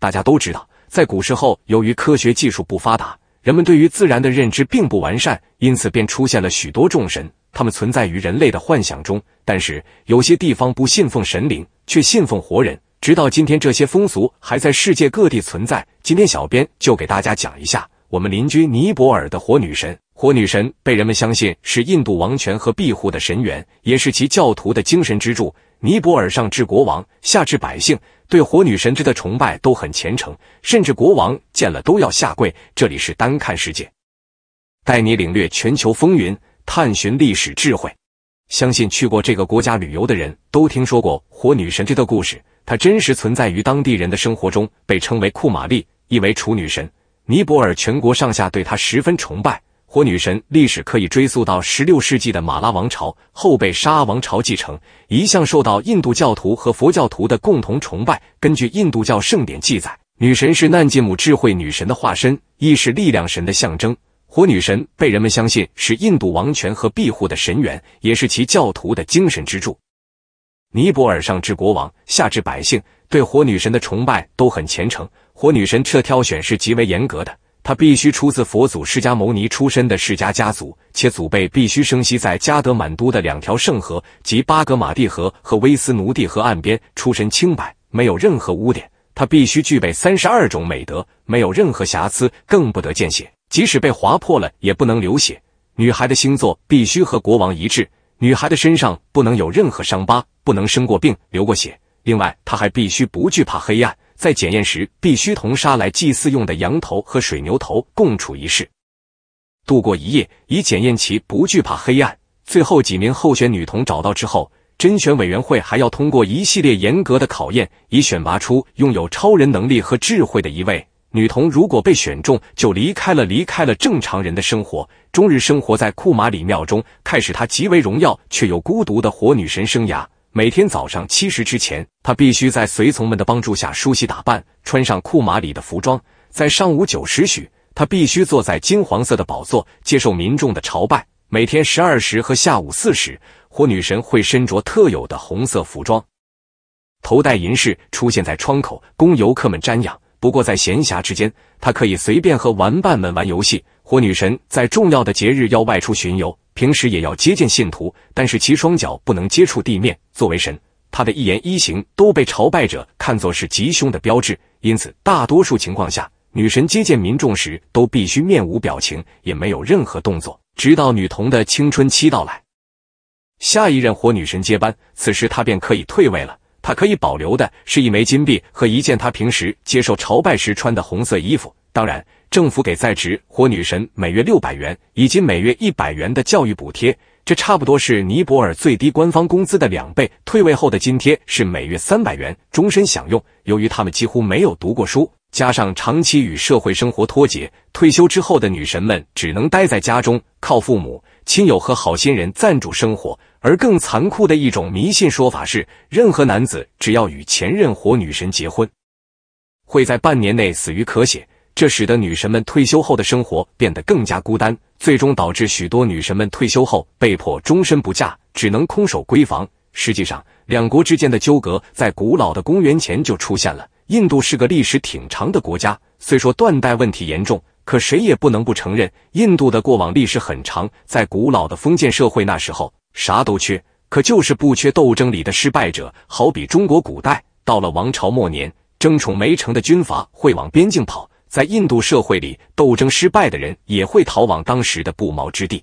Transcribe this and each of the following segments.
大家都知道，在古时候，由于科学技术不发达，人们对于自然的认知并不完善，因此便出现了许多众神，他们存在于人类的幻想中。但是，有些地方不信奉神灵，却信奉活人。直到今天，这些风俗还在世界各地存在。今天，小编就给大家讲一下我们邻居尼泊尔的火女神。火女神被人们相信是印度王权和庇护的神源，也是其教徒的精神支柱。尼泊尔上至国王，下至百姓，对火女神之的崇拜都很虔诚，甚至国王见了都要下跪。这里是单看世界，带你领略全球风云，探寻历史智慧。相信去过这个国家旅游的人都听说过火女神之的故事，她真实存在于当地人的生活中，被称为库玛丽，意为处女神。尼泊尔全国上下对她十分崇拜。火女神历史可以追溯到十六世纪的马拉王朝后被沙阿王朝继承，一向受到印度教徒和佛教徒的共同崇拜。根据印度教圣典记载，女神是难吉姆智慧女神的化身，亦是力量神的象征。火女神被人们相信是印度王权和庇护的神源，也是其教徒的精神支柱。尼泊尔上至国王，下至百姓，对火女神的崇拜都很虔诚。火女神的挑选是极为严格的。他必须出自佛祖释迦牟尼出身的释迦家族，且祖辈必须生息在加德满都的两条圣河，即巴格马蒂河和威斯奴蒂河岸边，出身清白，没有任何污点。他必须具备三十二种美德，没有任何瑕疵，更不得见血，即使被划破了也不能流血。女孩的星座必须和国王一致，女孩的身上不能有任何伤疤，不能生过病、流过血。另外，她还必须不惧怕黑暗。在检验时，必须同杀来祭祀用的羊头和水牛头共处一室，度过一夜，以检验其不惧怕黑暗。最后几名候选女童找到之后，甄选委员会还要通过一系列严格的考验，以选拔出拥有超人能力和智慧的一位女童。如果被选中，就离开了，离开了正常人的生活，终日生活在库马里庙中，开始她极为荣耀却又孤独的火女神生涯。每天早上七时之前，他必须在随从们的帮助下梳洗打扮，穿上库马里的服装。在上午九时许，他必须坐在金黄色的宝座，接受民众的朝拜。每天十二时和下午四时，火女神会身着特有的红色服装，头戴银饰，出现在窗口供游客们瞻仰。不过在闲暇之间，她可以随便和玩伴们玩游戏。火女神在重要的节日要外出巡游。平时也要接见信徒，但是其双脚不能接触地面。作为神，他的一言一行都被朝拜者看作是吉凶的标志，因此大多数情况下，女神接见民众时都必须面无表情，也没有任何动作，直到女童的青春期到来。下一任火女神接班，此时她便可以退位了。她可以保留的是一枚金币和一件她平时接受朝拜时穿的红色衣服，当然。政府给在职或女神每月六百元，以及每月一百元的教育补贴，这差不多是尼泊尔最低官方工资的两倍。退位后的津贴是每月三百元，终身享用。由于他们几乎没有读过书，加上长期与社会生活脱节，退休之后的女神们只能待在家中，靠父母亲友和好心人赞助生活。而更残酷的一种迷信说法是，任何男子只要与前任火女神结婚，会在半年内死于咳血。这使得女神们退休后的生活变得更加孤单，最终导致许多女神们退休后被迫终身不嫁，只能空手闺房。实际上，两国之间的纠葛在古老的公元前就出现了。印度是个历史挺长的国家，虽说断代问题严重，可谁也不能不承认，印度的过往历史很长。在古老的封建社会，那时候啥都缺，可就是不缺斗争里的失败者。好比中国古代，到了王朝末年，争宠没成的军阀会往边境跑。在印度社会里，斗争失败的人也会逃往当时的不毛之地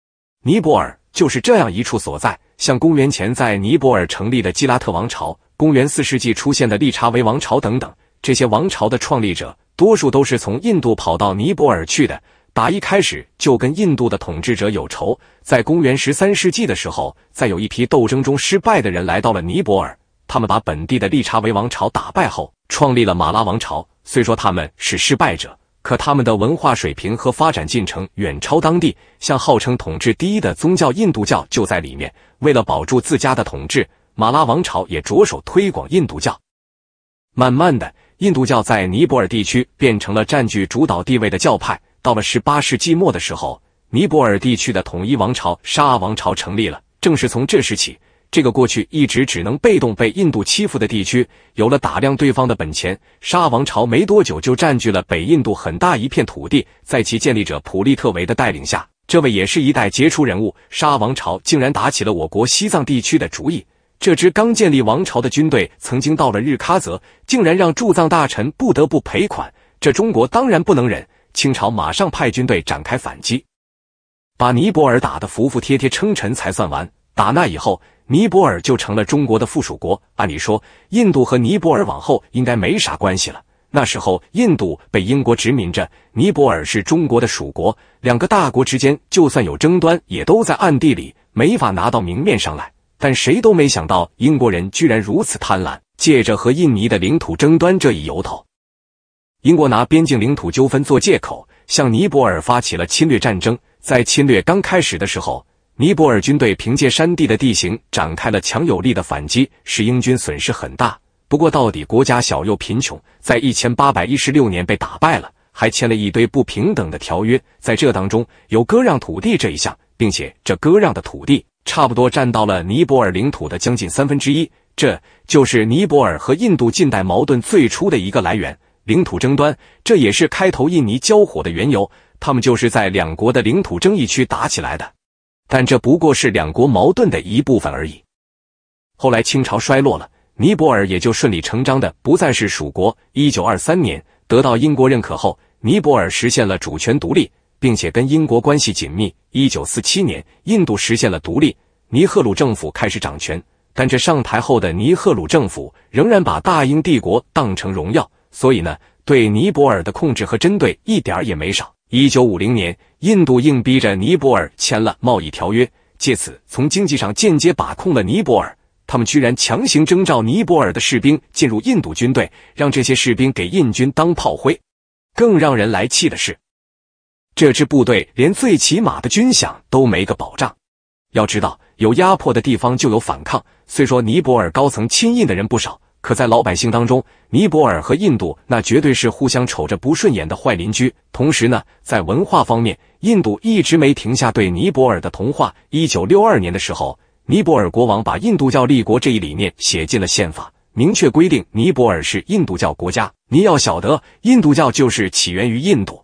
——尼泊尔，就是这样一处所在。像公元前在尼泊尔成立的基拉特王朝，公元四世纪出现的利查维王朝等等，这些王朝的创立者多数都是从印度跑到尼泊尔去的，打一开始就跟印度的统治者有仇。在公元十三世纪的时候，再有一批斗争中失败的人来到了尼泊尔，他们把本地的利查维王朝打败后，创立了马拉王朝。虽说他们是失败者，可他们的文化水平和发展进程远超当地。像号称统治第一的宗教印度教就在里面。为了保住自家的统治，马拉王朝也着手推广印度教。慢慢的，印度教在尼泊尔地区变成了占据主导地位的教派。到了十八世纪末的时候，尼泊尔地区的统一王朝沙阿王朝成立了。正是从这时起。这个过去一直只能被动被印度欺负的地区，有了打量对方的本钱，沙王朝没多久就占据了北印度很大一片土地。在其建立者普利特维的带领下，这位也是一代杰出人物，沙王朝竟然打起了我国西藏地区的主意。这支刚建立王朝的军队，曾经到了日喀则，竟然让驻藏大臣不得不赔款。这中国当然不能忍，清朝马上派军队展开反击，把尼泊尔打得服服帖帖称臣才算完。打那以后。尼泊尔就成了中国的附属国。按理说，印度和尼泊尔往后应该没啥关系了。那时候，印度被英国殖民着，尼泊尔是中国的属国。两个大国之间，就算有争端，也都在暗地里，没法拿到明面上来。但谁都没想到，英国人居然如此贪婪，借着和印尼的领土争端这一由头，英国拿边境领土纠纷做借口，向尼泊尔发起了侵略战争。在侵略刚开始的时候。尼泊尔军队凭借山地的地形展开了强有力的反击，使英军损失很大。不过，到底国家小又贫穷，在一千八百一十六年被打败了，还签了一堆不平等的条约。在这当中，有割让土地这一项，并且这割让的土地差不多占到了尼泊尔领土的将近三分之一。这就是尼泊尔和印度近代矛盾最初的一个来源——领土争端。这也是开头印尼交火的缘由，他们就是在两国的领土争议区打起来的。但这不过是两国矛盾的一部分而已。后来清朝衰落了，尼泊尔也就顺理成章的不再是属国。一九二三年得到英国认可后，尼泊尔实现了主权独立，并且跟英国关系紧密。一九四七年印度实现了独立，尼赫鲁政府开始掌权，但这上台后的尼赫鲁政府仍然把大英帝国当成荣耀，所以呢，对尼泊尔的控制和针对一点儿也没少。一九五零年，印度硬逼着尼泊尔签了贸易条约，借此从经济上间接把控了尼泊尔。他们居然强行征召尼泊尔的士兵进入印度军队，让这些士兵给印军当炮灰。更让人来气的是，这支部队连最起码的军饷都没个保障。要知道，有压迫的地方就有反抗。虽说尼泊尔高层亲印的人不少。可在老百姓当中，尼泊尔和印度那绝对是互相瞅着不顺眼的坏邻居。同时呢，在文化方面，印度一直没停下对尼泊尔的同化。一九六二年的时候，尼泊尔国王把印度教立国这一理念写进了宪法，明确规定尼泊尔是印度教国家。你要晓得，印度教就是起源于印度，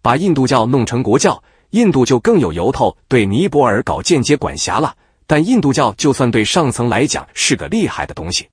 把印度教弄成国教，印度就更有由头对尼泊尔搞间接管辖了。但印度教就算对上层来讲是个厉害的东西。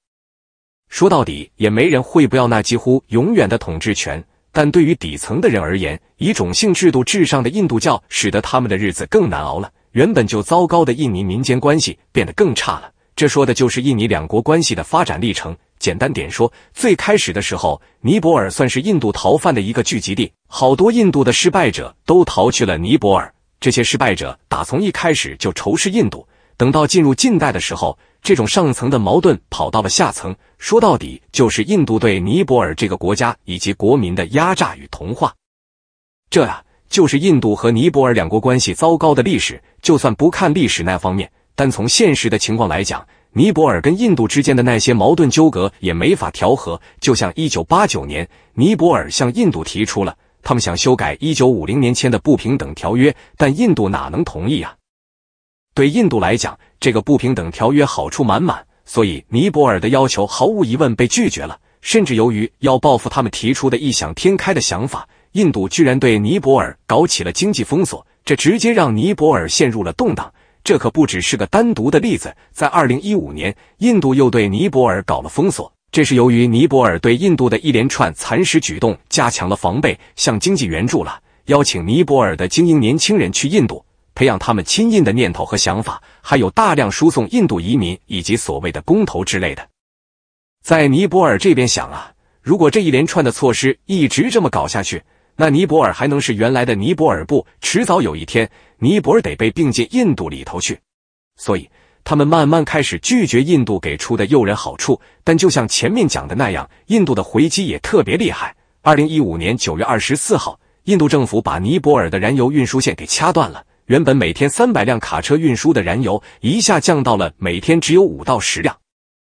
说到底，也没人会不要那几乎永远的统治权。但对于底层的人而言，以种姓制度至上的印度教，使得他们的日子更难熬了。原本就糟糕的印尼民间关系变得更差了。这说的就是印尼两国关系的发展历程。简单点说，最开始的时候，尼泊尔算是印度逃犯的一个聚集地，好多印度的失败者都逃去了尼泊尔。这些失败者打从一开始就仇视印度。等到进入近代的时候。这种上层的矛盾跑到了下层，说到底就是印度对尼泊尔这个国家以及国民的压榨与同化。这啊，就是印度和尼泊尔两国关系糟糕的历史。就算不看历史那方面，但从现实的情况来讲，尼泊尔跟印度之间的那些矛盾纠葛也没法调和。就像一九八九年，尼泊尔向印度提出了他们想修改一九五零年签的不平等条约，但印度哪能同意啊？对印度来讲，这个不平等条约好处满满，所以尼泊尔的要求毫无疑问被拒绝了。甚至由于要报复他们提出的异想天开的想法，印度居然对尼泊尔搞起了经济封锁，这直接让尼泊尔陷入了动荡。这可不只是个单独的例子，在2015年，印度又对尼泊尔搞了封锁，这是由于尼泊尔对印度的一连串蚕食举动加强了防备，向经济援助了，邀请尼泊尔的精英年轻人去印度。培养他们亲印的念头和想法，还有大量输送印度移民以及所谓的公投之类的。在尼泊尔这边想啊，如果这一连串的措施一直这么搞下去，那尼泊尔还能是原来的尼泊尔不？迟早有一天，尼泊尔得被并进印度里头去。所以他们慢慢开始拒绝印度给出的诱人好处。但就像前面讲的那样，印度的回击也特别厉害。二零一五年九月二十四号，印度政府把尼泊尔的燃油运输线给掐断了。原本每天三百辆卡车运输的燃油，一下降到了每天只有五到十辆。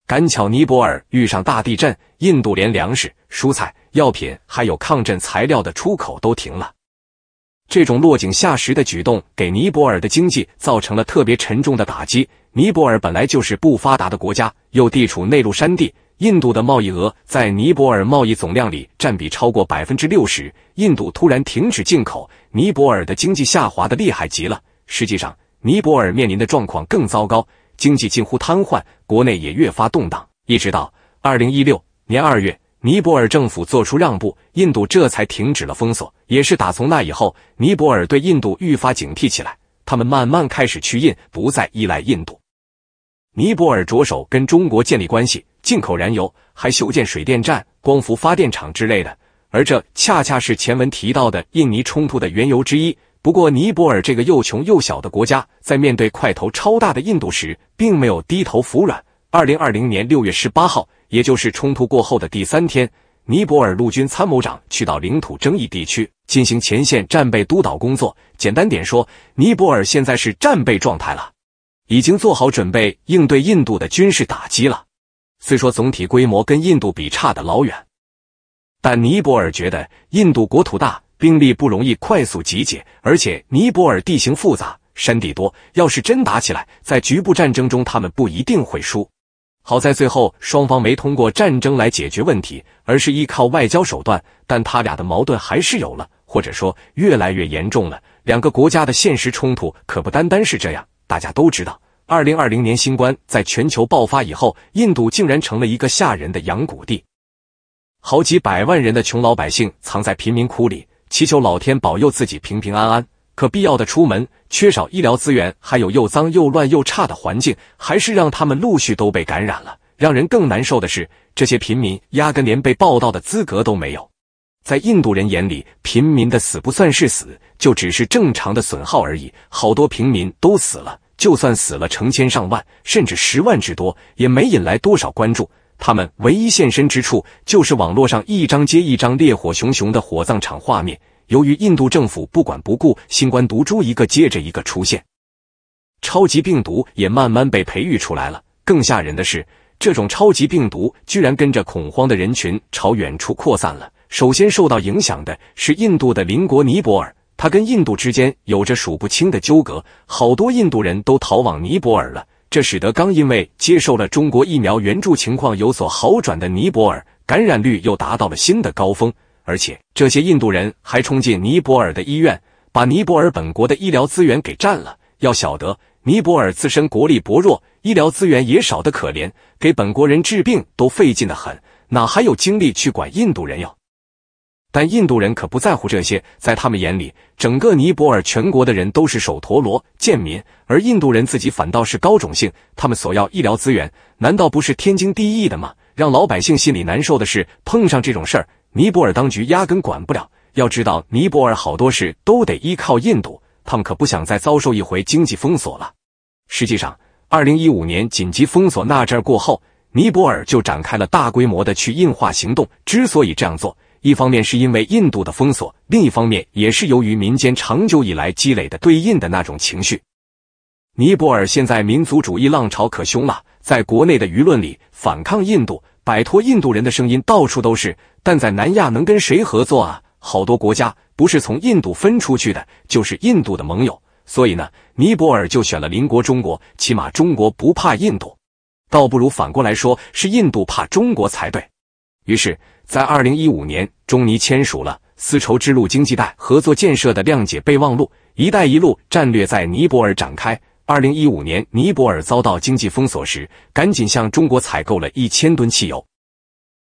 赶巧尼泊尔遇上大地震，印度连粮食、蔬菜、药品，还有抗震材料的出口都停了。这种落井下石的举动，给尼泊尔的经济造成了特别沉重的打击。尼泊尔本来就是不发达的国家，又地处内陆山地。印度的贸易额在尼泊尔贸易总量里占比超过百分之六十。印度突然停止进口，尼泊尔的经济下滑的厉害极了。实际上，尼泊尔面临的状况更糟糕，经济近乎瘫痪，国内也越发动荡。一直到二零一六年二月，尼泊尔政府做出让步，印度这才停止了封锁。也是打从那以后，尼泊尔对印度愈发警惕起来，他们慢慢开始去印，不再依赖印度。尼泊尔着手跟中国建立关系，进口燃油，还修建水电站、光伏发电厂之类的。而这恰恰是前文提到的印尼冲突的缘由之一。不过，尼泊尔这个又穷又小的国家，在面对块头超大的印度时，并没有低头服软。二零二零年六月十八号，也就是冲突过后的第三天，尼泊尔陆军参谋长去到领土争议地区进行前线战备督导工作。简单点说，尼泊尔现在是战备状态了。已经做好准备应对印度的军事打击了。虽说总体规模跟印度比差的老远，但尼泊尔觉得印度国土大，兵力不容易快速集结，而且尼泊尔地形复杂，山地多，要是真打起来，在局部战争中他们不一定会输。好在最后双方没通过战争来解决问题，而是依靠外交手段，但他俩的矛盾还是有了，或者说越来越严重了。两个国家的现实冲突可不单单是这样。大家都知道，二零二零年新冠在全球爆发以后，印度竟然成了一个吓人的“养蛊地”，好几百万人的穷老百姓藏在贫民窟里，祈求老天保佑自己平平安安。可必要的出门，缺少医疗资源，还有又脏又乱又差的环境，还是让他们陆续都被感染了。让人更难受的是，这些贫民压根连被报道的资格都没有。在印度人眼里，平民的死不算是死，就只是正常的损耗而已。好多平民都死了，就算死了成千上万，甚至十万之多，也没引来多少关注。他们唯一现身之处，就是网络上一张接一张烈火熊熊的火葬场画面。由于印度政府不管不顾，新冠毒株一个接着一个出现，超级病毒也慢慢被培育出来了。更吓人的是，这种超级病毒居然跟着恐慌的人群朝远处扩散了。首先受到影响的是印度的邻国尼泊尔，它跟印度之间有着数不清的纠葛，好多印度人都逃往尼泊尔了。这使得刚因为接受了中国疫苗援助，情况有所好转的尼泊尔感染率又达到了新的高峰。而且这些印度人还冲进尼泊尔的医院，把尼泊尔本国的医疗资源给占了。要晓得，尼泊尔自身国力薄弱，医疗资源也少得可怜，给本国人治病都费劲的很，哪还有精力去管印度人哟？但印度人可不在乎这些，在他们眼里，整个尼泊尔全国的人都是手陀螺贱民，而印度人自己反倒是高种姓。他们索要医疗资源，难道不是天经地义的吗？让老百姓心里难受的是，碰上这种事儿，尼泊尔当局压根管不了。要知道，尼泊尔好多事都得依靠印度，他们可不想再遭受一回经济封锁了。实际上，二零一五年紧急封锁那阵儿过后，尼泊尔就展开了大规模的去印化行动。之所以这样做，一方面是因为印度的封锁，另一方面也是由于民间长久以来积累的对印的那种情绪。尼泊尔现在民族主义浪潮可凶了，在国内的舆论里，反抗印度、摆脱印度人的声音到处都是。但在南亚能跟谁合作啊？好多国家不是从印度分出去的，就是印度的盟友。所以呢，尼泊尔就选了邻国中国，起码中国不怕印度，倒不如反过来说是印度怕中国才对。于是。在二零一五年，中尼签署了丝绸之路经济带合作建设的谅解备忘录，“一带一路”战略在尼泊尔展开。二零一五年，尼泊尔遭到经济封锁时，赶紧向中国采购了一千吨汽油，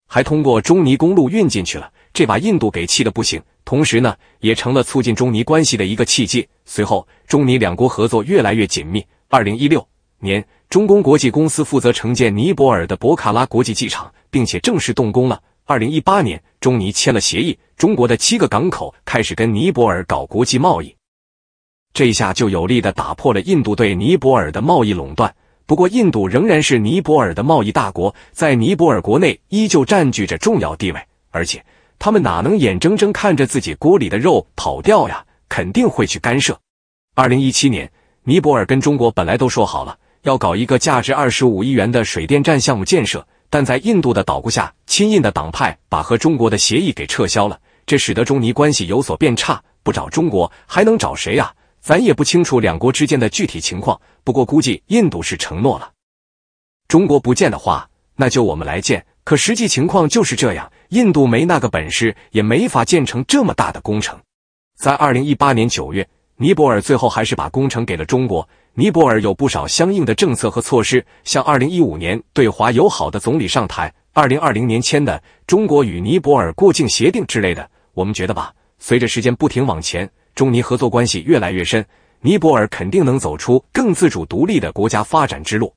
还通过中尼公路运进去了。这把印度给气的不行，同时呢，也成了促进中尼关系的一个契机。随后，中尼两国合作越来越紧密。二零一六年，中公国际公司负责承建尼泊尔的博卡拉国际机场，并且正式动工了。二零一八年，中尼签了协议，中国的七个港口开始跟尼泊尔搞国际贸易，这一下就有力的打破了印度对尼泊尔的贸易垄断。不过，印度仍然是尼泊尔的贸易大国，在尼泊尔国内依旧占据着重要地位。而且，他们哪能眼睁睁看着自己锅里的肉跑掉呀？肯定会去干涉。二零一七年，尼泊尔跟中国本来都说好了，要搞一个价值二十五亿元的水电站项目建设。但在印度的捣鼓下，亲印的党派把和中国的协议给撤销了，这使得中尼关系有所变差。不找中国还能找谁啊？咱也不清楚两国之间的具体情况，不过估计印度是承诺了，中国不建的话，那就我们来建。可实际情况就是这样，印度没那个本事，也没法建成这么大的工程。在二零一八年九月。尼泊尔最后还是把工程给了中国。尼泊尔有不少相应的政策和措施，像二零一五年对华友好的总理上台，二零二零年签的《中国与尼泊尔过境协定》之类的。我们觉得吧，随着时间不停往前，中尼合作关系越来越深，尼泊尔肯定能走出更自主独立的国家发展之路。